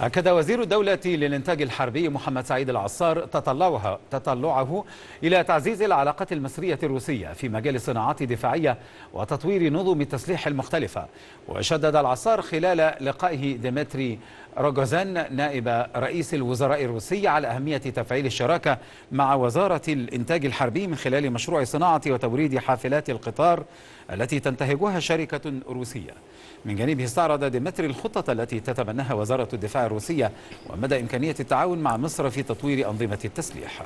أكد وزير الدولة للإنتاج الحربي محمد سعيد العصار تطلعها تطلعه إلى تعزيز العلاقات المصرية الروسية في مجال الصناعات الدفاعية وتطوير نظم التسليح المختلفة وشدد العصار خلال لقائه ديمتري روجوزان نائب رئيس الوزراء الروسي على أهمية تفعيل الشراكة مع وزارة الإنتاج الحربي من خلال مشروع صناعة وتوريد حافلات القطار التي تنتهجها شركة روسية من جانبه استعرض ديمتري الخطط التي تتبناها وزارة الدفاع الروسية ومدى إمكانية التعاون مع مصر في تطوير أنظمة التسليح